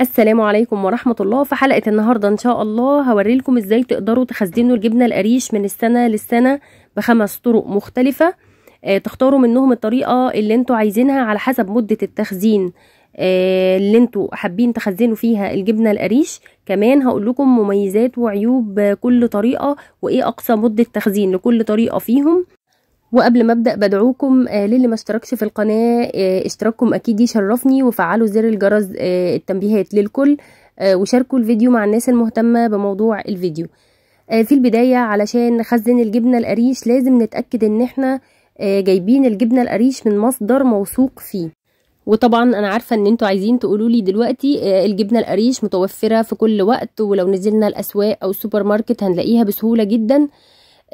السلام عليكم ورحمة الله في حلقة النهاردة إن شاء الله لكم إزاي تقدروا تخزنوا الجبنة القريش من السنة للسنة بخمس طرق مختلفة آه تختاروا منهم الطريقة اللي انتوا عايزينها على حسب مدة التخزين آه اللي انتوا حابين تخزنوا فيها الجبنة القريش كمان هقولكم مميزات وعيوب كل طريقة وإيه أقصى مدة تخزين لكل طريقة فيهم وقبل ما ابدا بدعوكم آه، للي ما اشتركش في القناه آه، اشتراككم اكيد يشرفني وفعلوا زر الجرس آه، التنبيهات للكل وشاركوا الفيديو مع الناس المهتمه بموضوع الفيديو في البدايه علشان نخزن الجبنه القريش لازم نتاكد ان احنا جايبين الجبنه القريش من مصدر موثوق فيه وطبعا انا عارفه ان انتوا عايزين تقولوا لي دلوقتي الجبنه القريش متوفره في كل وقت ولو نزلنا الاسواق او السوبر ماركت هنلاقيها بسهوله جدا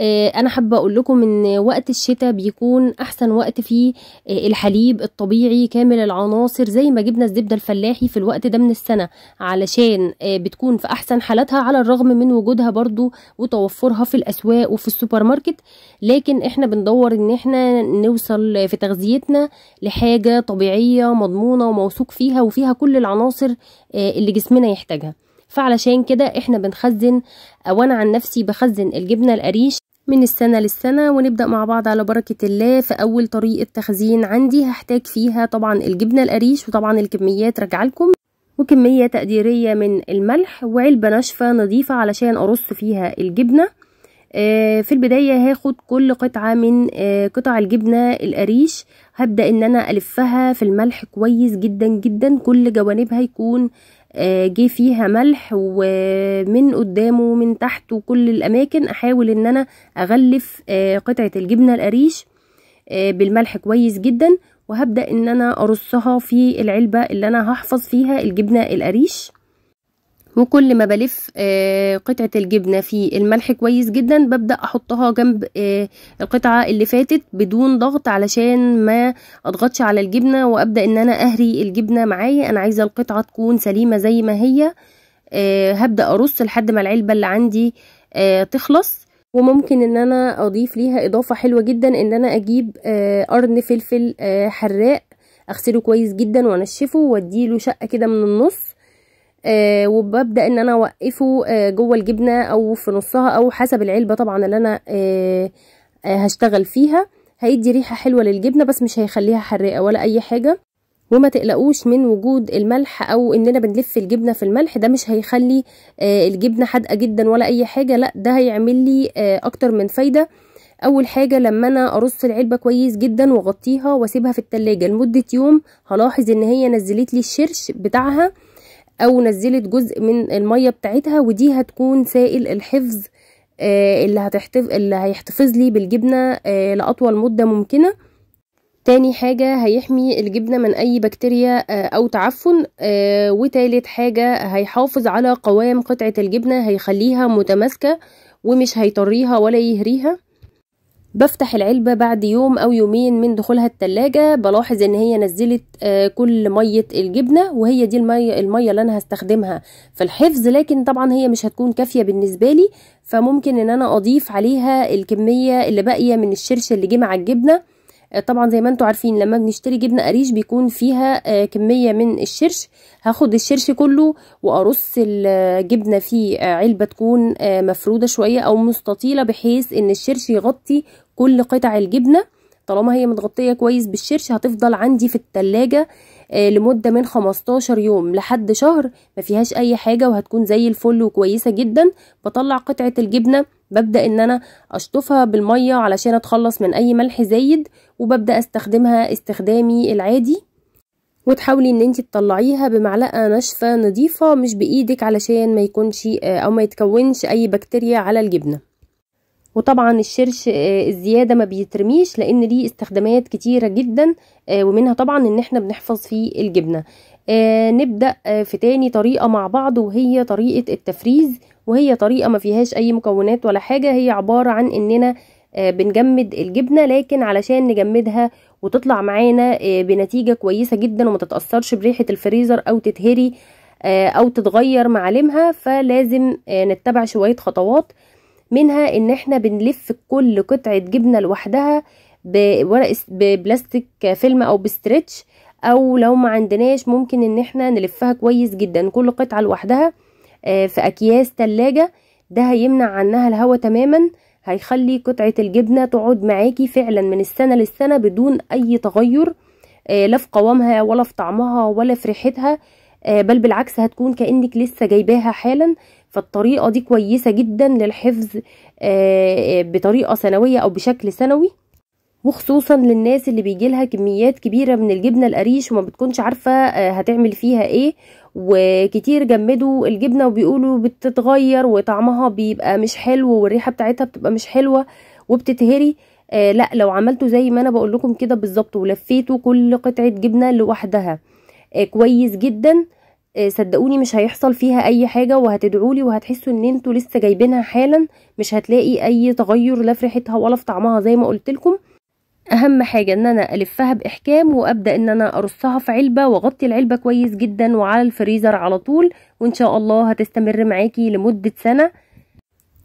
آه، انا حابه اقول لكم ان وقت الشتاء بيكون احسن وقت فيه آه، الحليب الطبيعي كامل العناصر زي ما جبنا الزبده الفلاحي في الوقت ده من السنه علشان آه، بتكون في احسن حالاتها على الرغم من وجودها برضو وتوفرها في الاسواق وفي السوبر ماركت لكن احنا بندور ان احنا نوصل في تغذيتنا لحاجه طبيعيه مضمونه وموثوق فيها وفيها كل العناصر اللي جسمنا يحتاجها فعلشان كده احنا بنخزن او انا عن نفسي بخزن الجبنه القريش من السنة للسنة ونبدأ مع بعض على بركة الله في أول طريقة تخزين عندي هحتاج فيها طبعا الجبنة القريش وطبعا الكميات راجعة لكم وكمية تقديرية من الملح وعلبة ناشفة نظيفة علشان أرص فيها الجبنة آه، في البداية هاخد كل قطعة من آه، قطع الجبنة القريش هبدأ ان انا الفها في الملح كويس جدا جدا كل جوانبها يكون آه، جه فيها ملح ومن قدامه ومن تحت وكل الاماكن احاول ان انا اغلف آه، قطعه الجبنه القريش آه، بالملح كويس جدا وهبدا ان انا ارصها في العلبه اللي انا هحفظ فيها الجبنه القريش وكل ما بلف آه، قطعة الجبنة في الملح كويس جدا ببدأ احطها جنب آه، القطعة اللي فاتت بدون ضغط علشان ما اضغطش على الجبنة وابدأ ان انا اهري الجبنة معايا انا عايزة القطعة تكون سليمة زي ما هي آه، هبدأ ارص لحد ما العلبة اللي عندي تخلص وممكن ان انا اضيف ليها اضافة حلوة جدا ان انا اجيب قرن فلفل حراق اغسله كويس جدا وانشفه واديله شقة كده من النص آه وببدا ان انا اوقفه آه جوه الجبنه او في نصها او حسب العلبه طبعا اللي انا آه آه هشتغل فيها هيدي ريحه حلوه للجبنه بس مش هيخليها حراقه ولا اي حاجه وما تقلقوش من وجود الملح او اننا بنلف الجبنه في الملح ده مش هيخلي آه الجبنه حادقه جدا ولا اي حاجه لا ده هيعمل لي آه اكتر من فايده اول حاجه لما انا ارص العلبه كويس جدا واغطيها واسيبها في التلاجة لمده يوم هلاحظ ان هي نزلت لي الشرش بتاعها او نزلت جزء من الميه بتاعتها ودي هتكون سائل الحفظ آه، اللي هتحتف اللي هيحتفظ لي بالجبنه آه، لاطول مده ممكنه تاني حاجة هيحمي الجبنة من أي بكتيريا آه، أو تعفن وتالت حاجة هيحافظ على قوام قطعة الجبنة هيخليها متماسكة ومش هيطريها ولا يهريها بفتح العلبة بعد يوم أو يومين من دخولها التلاجة بلاحظ إن هي نزلت آه، كل مية الجبنة وهي دي المية, المية اللي أنا هستخدمها في الحفظ لكن طبعا هي مش هتكون كافية بالنسبة لي فممكن إن أنا أضيف عليها الكمية اللي باقية من الشرشة اللي جه مع الجبنة آه، طبعا زي ما انتم عارفين لما بنشتري جبنه قريش بيكون فيها آه، كميه من الشرش هاخد الشرش كله وارص الجبنه في علبه تكون مفروده شويه او مستطيله بحيث ان الشرش يغطي كل قطع الجبنه طالما هي متغطيه كويس بالشرش هتفضل عندي في التلاجة آه، لمده من 15 يوم لحد شهر ما فيهاش اي حاجه وهتكون زي الفل وكويسه جدا بطلع قطعه الجبنه ببدا ان انا اشطفها بالميه علشان اتخلص من اي ملح زايد وببدا استخدمها استخدامي العادي وتحاولي ان انت تطلعيها بمعلقه ناشفه نظيفه مش بايدك علشان ما يكونش آه، او ما يتكونش اي بكتيريا على الجبنه وطبعا الشرش آه، الزيادة ما بيترميش لان ليه استخدامات كتيرة جدا آه، ومنها طبعا ان احنا بنحفظ فيه الجبنة آه، نبدأ في تاني طريقة مع بعض وهي طريقة التفريز وهي طريقة ما فيهاش اي مكونات ولا حاجة هي عبارة عن اننا بنجمد الجبنة لكن علشان نجمدها وتطلع معانا بنتيجة كويسة جدا وما تتأثرش بريحة الفريزر او تتهري او تتغير معالمها فلازم نتبع شوية خطوات منها ان احنا بنلف كل قطعه جبنه لوحدها بورق ببلاستيك فيلم او بستريتش او لو ما عندناش ممكن ان احنا نلفها كويس جدا كل قطعه لوحدها آه، في اكياس تلاجة ده هيمنع عنها الهواء تماما هيخلي قطعه الجبنه تقعد معاكي فعلا من السنه للسنه بدون اي تغير آه، لا في قوامها ولا في طعمها ولا في ريحتها آه، بل بالعكس هتكون كانك لسه جايباها حالا فالطريقه دي كويسه جدا للحفظ آه، آه، بطريقه سنويه او بشكل سنوي وخصوصا للناس اللي بيجيلها كميات كبيرة من الجبنة القريش وما بتكونش عارفة آه، هتعمل فيها ايه وكتير جمدوا الجبنة وبيقولوا بتتغير وطعمها بيبقى مش حلو والريحة بتاعتها بتبقى مش حلوة وبتتهري آه لا لو عملتوا زي ما انا بقول لكم كده بالظبط ولفيتوا كل قطعة جبنة لوحدها آه كويس جدا آه، صدقوني مش هيحصل فيها اي حاجه وهتدعولي وهتحسوا ان انتوا لسه جايبينها حالا مش هتلاقي اي تغير لا في ريحتها ولا في طعمها زي ما قلت لكم اهم حاجه ان انا الفها باحكام وابدا ان انا ارصها في علبه واغطي العلبه كويس جدا وعلى الفريزر على طول وان شاء الله هتستمر معاكي لمده سنه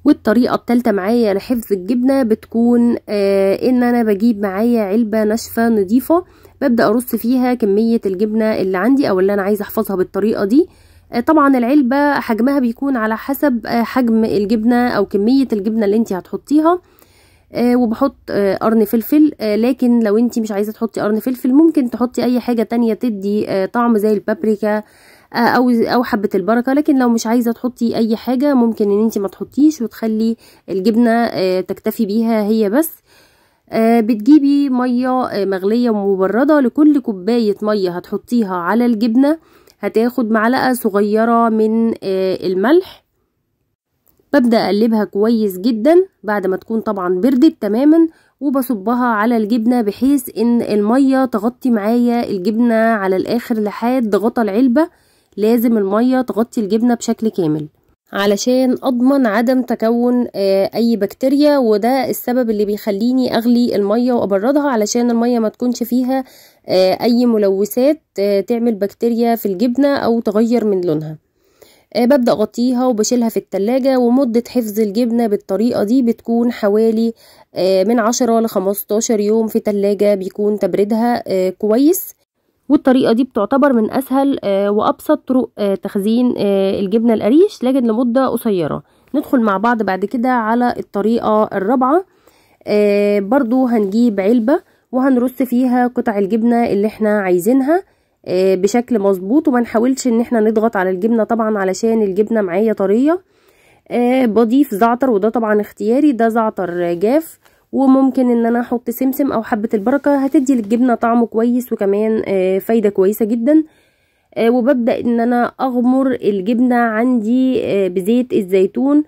والطريقة التالتة معايا لحفظ الجبنة بتكون آه ان انا بجيب معايا علبة ناشفة نضيفة ببدأ ارص فيها كمية الجبنة اللي عندي او اللي انا عايزة احفظها بالطريقة دي آه طبعا العلبة حجمها بيكون على حسب آه حجم الجبنة او كمية الجبنة اللي انت هتحطيها آه وبحط آه قرن فلفل آه لكن لو انت مش عايزة تحطي قرن فلفل ممكن تحطي اي حاجة تانية تدي آه طعم زي البابريكا آه، او او حبه البركه لكن لو مش عايزه تحطي اي حاجه ممكن ان انت ما تحطيش وتخلي الجبنه آه، تكتفي بيها هي بس آه، بتجيبي ميه مغليه مبرده لكل كوبايه ميه هتحطيها على الجبنه هتاخد معلقه صغيره من الملح ببدا اقلبها كويس جدا بعد ما تكون طبعا بردت تماما وبصبها على الجبنه بحيث ان الميه تغطي معايا الجبنه على الاخر لحد غطا العلبه لازم المية تغطي الجبنة بشكل كامل علشان اضمن عدم تكون آه، اي بكتيريا وده السبب اللي بيخليني اغلي الميه وابردها علشان الميه ما تكونش فيها آه، اي ملوثات آه، تعمل بكتيريا في الجبنه او تغير من لونها ببدا اغطيها وبشيلها في التلاجة ومده حفظ الجبنه بالطريقه دي بتكون حوالي من 10 ل 15 يوم في تلاجة بيكون تبريدها كويس والطريقة دي بتعتبر من أسهل آه، وأبسط طرق آه، تخزين آه، الجبنة القريش لكن لمدة قصيرة ندخل مع بعض بعد كده على الطريقة الرابعة برضو هنجيب علبة وهنرص فيها قطع الجبنة اللي احنا عايزينها بشكل مظبوط وما نحاولش ان احنا نضغط على الجبنة طبعا علشان الجبنة معايا طرية بضيف زعتر وده طبعا اختياري ده زعتر جاف وممكن ان انا احط سمسم او حبه البركه هتدي للجبنه طعم كويس وكمان آه، فايده كويسه جدا آه، وببدا ان انا اغمر الجبنه عندي آه، بزيت الزيتون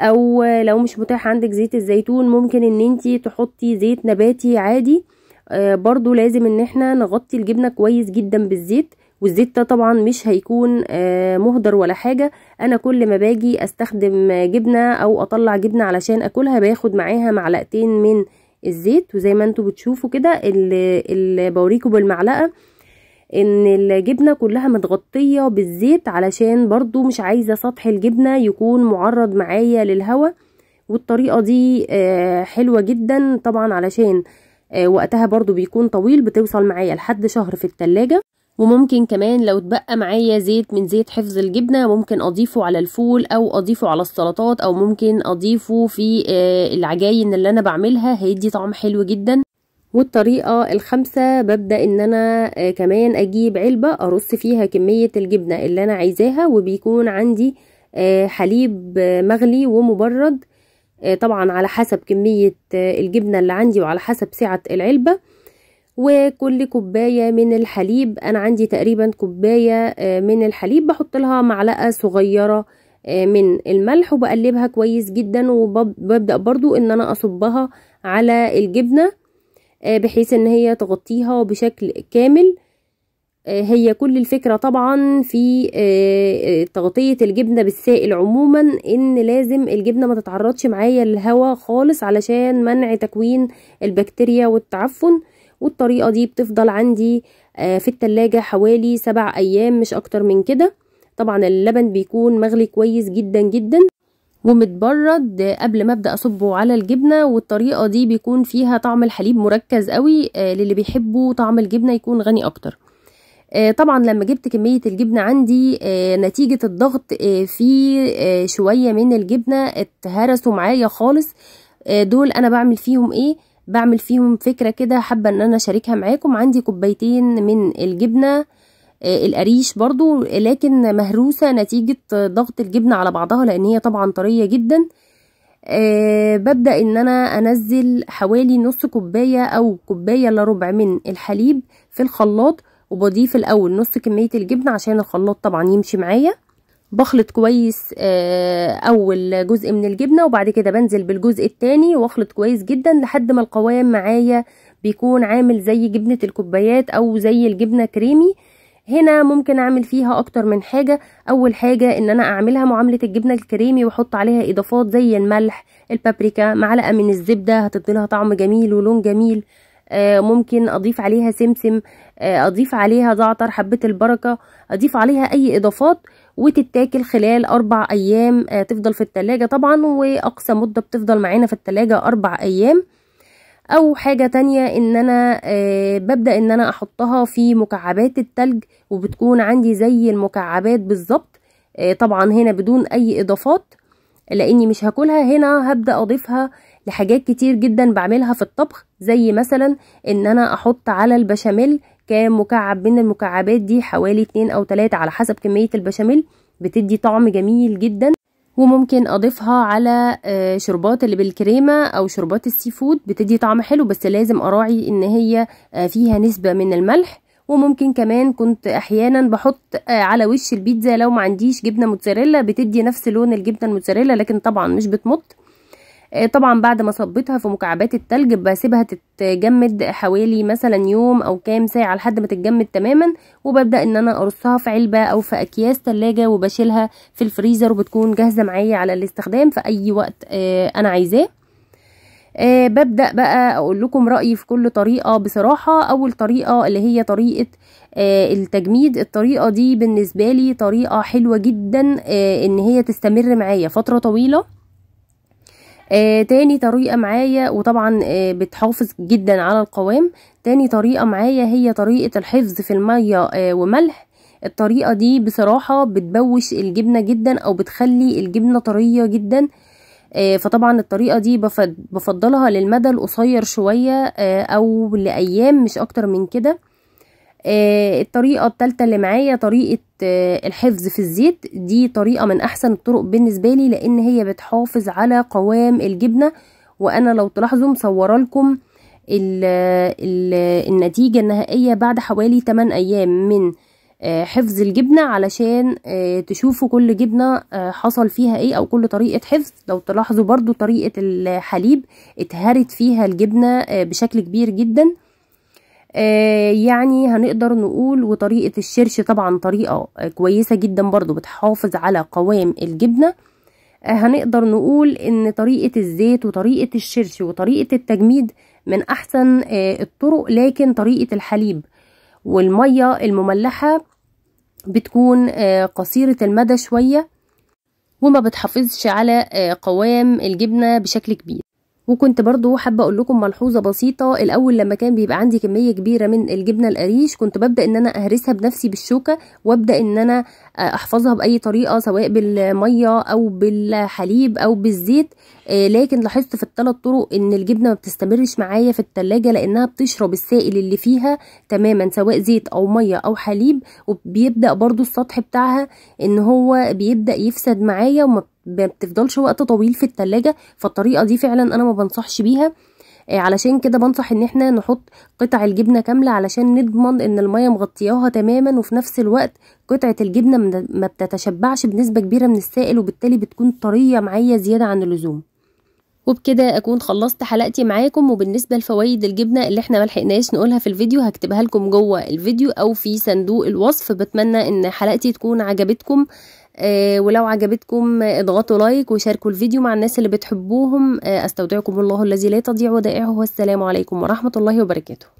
او لو مش متاح عندك زيت الزيتون ممكن ان انتي تحطي زيت نباتي عادي برضو لازم ان احنا نغطي الجبنه كويس جدا بالزيت والزيت ده طبعا مش هيكون آه، مهدر ولا حاجة انا كل ما باجي استخدم جبنة او اطلع جبنة علشان اكلها باخد معاها معلقتين من الزيت وزي ما انتوا بتشوفوا كده اللي بوريكم بالمعلقة ان الجبنة كلها متغطية بالزيت علشان برضو مش عايزة سطح الجبنة يكون معرض معايا للهواء والطريقة دي آه، حلوة جدا طبعا علشان آه، وقتها برضو بيكون طويل بتوصل معايا لحد شهر في التلاجة وممكن كمان لو اتبقى معايا زيت من زيت حفظ الجبنة ممكن أضيفه على الفول أو أضيفه على السلطات أو ممكن أضيفه في آه، العجاين اللي أنا بعملها هيدي طعم حلو جدا والطريقة الخامسة ببدأ ان انا آه، كمان اجيب علبة ارص فيها كمية الجبنة اللي انا عايزاها وبيكون عندي آه، حليب مغلي ومبرد طبعا على حسب كمية الجبنة اللي عندي وعلى حسب سعة العلبة وكل كوباية من الحليب أنا عندي تقريبا كوباية آه، من الحليب بحط لها معلقة صغيرة آه، من الملح وبقلبها كويس جدا وببدأ برضو ان انا اصبها على الجبنة آه، بحيث ان هي تغطيها بشكل كامل هي كل الفكرة طبعا في تغطية الجبنة بالسائل عموما ان لازم الجبنة ما تتعرضش معايا للهواء خالص علشان منع تكوين البكتيريا والتعفن والطريقة دي بتفضل عندي آه، في التلاجة حوالي سبع أيام مش أكتر من كده طبعا اللبن بيكون مغلي كويس جدا جدا ومتبرد قبل ما ابدا اصبه على الجبنه والطريقه دي بيكون فيها طعم الحليب مركز قوي آه، للي بيحبوا طعم الجبنه يكون غني اكتر آه، طبعا لما جبت كمية الجبنة عندي نتيجة الضغط في شوية من الجبنة اتهرسوا معايا خالص دول انا بعمل فيهم ايه بعمل فيهم فكرة كده حابة ان انا اشاركها معاكم عندي كوبايتين من الجبنة آه، القريش برضو لكن مهروسة نتيجة ضغط الجبنة على بعضها لان هي طبعا طرية جدا آه، ببدأ ان انا انزل حوالي نص كوباية او كوباية الا ربع من الحليب في الخلاط وبضيف الاول نص كمية الجبنة عشان الخلاط طبعا يمشي معايا بخلط كويس آه، اول جزء من الجبنه وبعد كده بنزل بالجزء الثاني واخلط كويس جدا لحد ما القوام معايا بيكون عامل زي جبنه الكوبايات او زي الجبنه كريمي هنا ممكن اعمل فيها اكتر من حاجه اول حاجه ان انا اعملها معامله الجبنه الكريمي واحط عليها اضافات زي الملح البابريكا معلقه من الزبده هتدي لها طعم جميل ولون جميل آه، ممكن اضيف عليها سمسم آه، اضيف عليها زعتر حبه البركه اضيف عليها اي اضافات وتتاكل خلال أربع أيام آه، تفضل في التلاجة طبعا وأقصى مدة بتفضل معانا في التلاجة أربع أيام او حاجة تانية ان انا آه، ببدأ ان انا احطها في مكعبات التلج وبتكون عندي زي المكعبات بالظبط آه، طبعا هنا بدون اي اضافات لاني مش هاكلها هنا هبدأ اضيفها لحاجات كتير جدا بعملها في الطبخ زي مثلا ان انا احط على البشاميل كام مكعب من المكعبات دي حوالي اتنين او تلاتة على حسب كمية البشاميل بتدي طعم جميل جدا وممكن اضيفها على آه، شربات اللي بالكريمه او شربات السي فود بتدي طعم حلو بس لازم اراعي ان هي آه، فيها نسبه من الملح وممكن كمان كنت احيانا بحط آه، على وش البيتزا لو ما عنديش جبنه موتزاريلا بتدي نفس لون الجبنه الموتزاريلا لكن طبعا مش بتمط آه، طبعا بعد ما صبيتها في مكعبات التلج بسيبها تتجمد حوالي مثلا يوم او كام ساعه لحد ما تتجمد تماما وببدا ان انا ارصها في علبه او في اكياس تلاجة وبشيلها في الفريزر وبتكون جاهزه معايا على الاستخدام في اي وقت آه، انا عايزاه أه ببدأ بقى أقول لكم رأيي في كل طريقة بصراحة أول طريقة اللي هي طريقة أه التجميد الطريقة دي بالنسبة لي طريقة حلوة جدا أه إن هي تستمر معايا فترة طويلة آه تاني طريقة معايا وطبعا آه بتحافظ جدا على القوام تاني طريقة معايا هي طريقة الحفظ في المية آه وملح الطريقة دي بصراحة بتبوش الجبنة جدا او بتخلي الجبنة طرية جدا آه، فطبعا الطريقة دي بفضلها للمدى القصير شوية آه، او لأيام مش اكتر من كده آه، الطريقة التالتة اللي معايا طريقة آه، الحفظ في الزيت دي طريقة من أحسن الطرق بالنسبة لي لأن هي بتحافظ على قوام الجبنة وأنا لو تلاحظوا مصورة لكم النتيجة النهائية بعد حوالي 8 أيام من آه، حفظ الجبنة علشان تشوفوا كل جبنة حصل فيها ايه او كل طريقة حفظ لو تلاحظوا برضو طريقة الحليب اتهرت فيها الجبنة بشكل كبير جداً آه، يعني هنقدر نقول وطريقة الشرش طبعا طريقة كويسة جدا برضو بتحافظ على قوام الجبنة آه، هنقدر نقول ان طريقة الزيت وطريقة الشرش وطريقة التجميد من احسن آه، الطرق لكن طريقة الحليب والمية المملحة بتكون قصيرة المدى شوية وما بتحافظش على قوام الجبنة بشكل كبير وكنت برضو حابة اقول لكم ملحوظة بسيطة الاول لما كان بيبقى عندي كمية كبيرة من الجبنة القريش كنت ببدأ ان انا اهرسها بنفسي بالشوكة وابدأ ان انا آه، احفظها باي طريقة سواء بالمية او بالحليب او بالزيت آه، لكن لاحظت في الثلاث طرق ان الجبنة ما بتستمرش معايا في التلاجة لانها بتشرب السائل اللي فيها تماما سواء زيت او مية او حليب وبيبدأ برضو السطح بتاعها ان هو بيبدأ يفسد معايا وما ما بتفضلش وقت طويل في التلاجة فالطريقة دي فعلا انا ما بنصحش بيها آه، علشان كده بنصح ان احنا نحط قطع الجبنه كامله علشان نضمن ان الميه مغطياها تماما وفي نفس الوقت قطعه الجبنه ما بتتشبعش بنسبه كبيره من السائل وبالتالي بتكون طريه معايا زياده عن اللزوم وبكده اكون خلصت حلقتي معاكم وبالنسبه لفوائد الجبنه اللي احنا ملحقناش نقولها في الفيديو هكتبها لكم جوه الفيديو او في صندوق الوصف بتمنى ان حلقتي تكون عجبتكم آه، ولو عجبتكم اضغطوا لايك وشاركوا الفيديو مع الناس اللي بتحبوهم آه، استودعكم الله الذي لا تضيع ودائعه والسلام عليكم ورحمة الله وبركاته